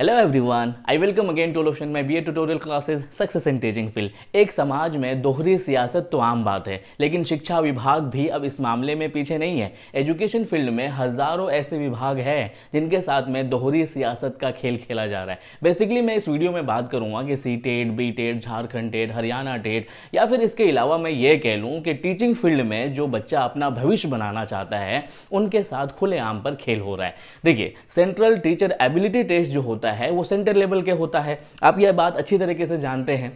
hello everyone I welcome again to option में B A tutorial classes success in teaching field एक समाज में दोहरी सियासत तो आम बात है लेकिन शिक्षा विभाग भी अब इस मामले में पीछे नहीं है एजुकेशन फील्ड में हजारों ऐसे विभाग हैं जिनके साथ में दोहरी सियासत का खेल खेला जा रहा है बेसिकली मैं इस वीडियो में बात करूँगा कि C TET B TET Jharkhand TET Haryana TET या फिर इसके अलावा मैं ये कह लूँ कि टीचिंग फील्ड में जो बच्चा अपना भविष्य बनाना चाहता है उनके साथ खुलेआम पर खेल हो रहा है देखिए सेंट्रल टीचर एबिलिटी टेस्ट जो होता होता है वो सेंटर लेवल के होता है आप यह बात अच्छी तरीके से जानते हैं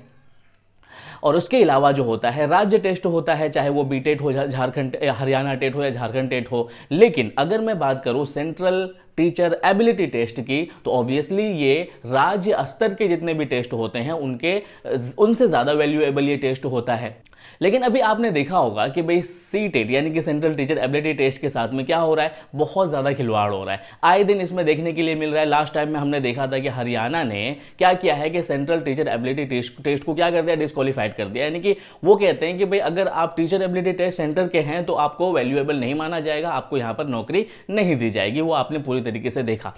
और उसके अलावा जो होता है राज्य टेस्ट होता है चाहे वो बी टेट हो झारखंड हरियाणा टेट हो या झारखंड टेट हो लेकिन अगर मैं बात करूँ सेंट्रल टीचर एबिलिटी टेस्ट की तो ऑब्वियसली ये राज्य स्तर के जितने भी टेस्ट होते हैं उनके उनसे ज़्यादा वैल्यूएबल ये टेस्ट होता है लेकिन अभी आपने देखा होगा कि भाई सी टेट e यानी कि सेंट्रल टीचर एबिलिटी टेस्ट के साथ में क्या हो रहा है बहुत ज़्यादा खिलवाड़ हो रहा है आए दिन इसमें देखने के लिए मिल रहा है लास्ट टाइम में हमने देखा था कि हरियाणा ने क्या किया है कि central teacher ability test test को क्या कर दिया डिस्कालीफाइड कर दिया यानी कि वो कहते हैं कि भाई अगर आप टीचर एबिलिटी टेस्ट सेंटर के हैं तो आपको वैल्यूएबल नहीं माना जाएगा आपको यहाँ पर नौकरी नहीं दी जाएगी वो आपने पूरी तरीके से देखा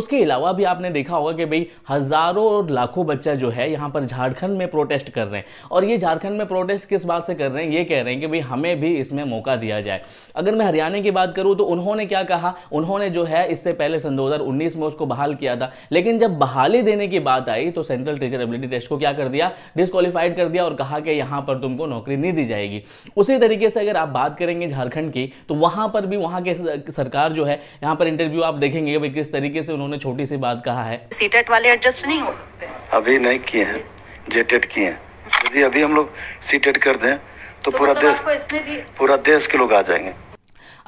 उसके अलावा भी आपने देखा होगा कि भाई हज़ारों और लाखों बच्चा जो है यहाँ पर झारखंड में प्रोटेस्ट कर रहे हैं और ये झारखंड में प्रोटेस्ट किस बात से कर रहे हैं ये कह रहे हैं कि भाई हमें भी इसमें मौका दिया जाए अगर मैं हरियाणा की बात करूँ तो उन्होंने क्या कहा उन्होंने जो है इससे पहले सन दो में उसको बहाल किया था लेकिन जब बहाली देने की बात आई तो सेंट्रल टीचर एबिलिटी टेस्ट को क्या कर दिया डिस्कालीफाइड कर दिया और कहा कि यहाँ पर तुमको नौकरी नहीं दी जाएगी उसी तरीके से अगर आप बात करेंगे झारखंड की तो वहाँ पर भी वहाँ के सरकार जो है यहाँ पर इंटरव्यू आप देखें देखेंगे भाई किस तरीके से उन्होंने छोटी सी बात कहा है सीटेट वाले एडजस्ट नहीं हो अभी नहीं किए हैं जेटेट किए हैं यदि अभी हम लोग सीटेट कर दें तो, तो पूरा तो देश पूरा देश के लोग आ जाएंगे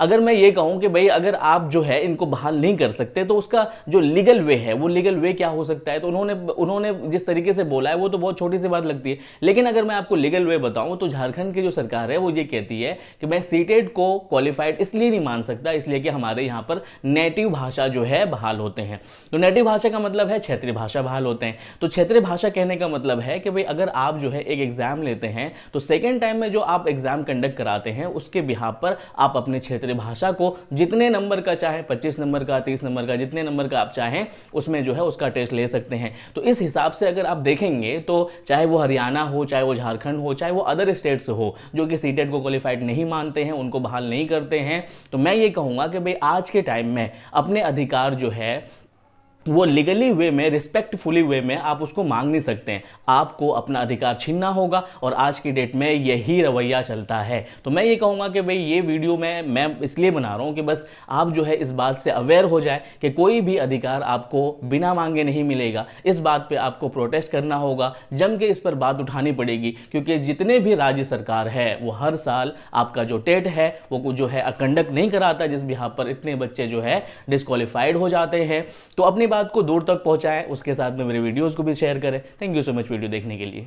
अगर मैं ये कहूँ कि भाई अगर आप जो है इनको बहाल नहीं कर सकते तो उसका जो लीगल वे है वो लीगल वे क्या हो सकता है तो उन्होंने उन्होंने जिस तरीके से बोला है वो तो बहुत छोटी सी बात लगती है लेकिन अगर मैं आपको लीगल वे बताऊँ तो झारखंड की जो सरकार है वो ये कहती है कि मैं सीटेड को क्वालिफाइड इसलिए नहीं मान सकता इसलिए कि हमारे यहाँ पर नेटिव भाषा जो है बहाल होते हैं तो नेटिव भाषा का मतलब है क्षेत्रीय भाषा बहाल होते हैं तो क्षेत्रीय भाषा कहने का मतलब है कि भाई अगर आप जो है एक एग्जाम लेते हैं तो सेकेंड टाइम में जो आप एग्जाम कंडक्ट कराते हैं उसके बिहार पर आप अपने क्षेत्र भाषा को जितने नंबर का चाहे पच्चीस नंबर का तीस नंबर का जितने नंबर का आप चाहें उसमें जो है उसका टेस्ट ले सकते हैं तो इस हिसाब से अगर आप देखेंगे तो चाहे वो हरियाणा हो चाहे वो झारखंड हो चाहे वो अदर स्टेट्स हो जो कि सी e को क्वालिफाइड नहीं मानते हैं उनको बहाल नहीं करते हैं तो मैं ये कहूँगा कि भाई आज के टाइम में अपने अधिकार जो है वो लीगली वे में रिस्पेक्टफुली वे में आप उसको मांग नहीं सकते हैं आपको अपना अधिकार छीनना होगा और आज की डेट में यही रवैया चलता है तो मैं ये कहूँगा कि भाई ये वीडियो में मैं इसलिए बना रहा हूँ कि बस आप जो है इस बात से अवेयर हो जाए कि कोई भी अधिकार आपको बिना मांगे नहीं मिलेगा इस बात पर आपको प्रोटेस्ट करना होगा जम के इस पर बात उठानी पड़ेगी क्योंकि जितने भी राज्य सरकार है वो हर साल आपका जो टेट है वो जो है कंडक्ट नहीं कराता जिस बिहार पर इतने बच्चे जो है डिस्कालीफाइड हो जाते हैं तो अपनी बात बात को दूर तक पहुंचाएं उसके साथ में मेरे वीडियोज़ को भी शेयर करें thank you so much video देखने के लिए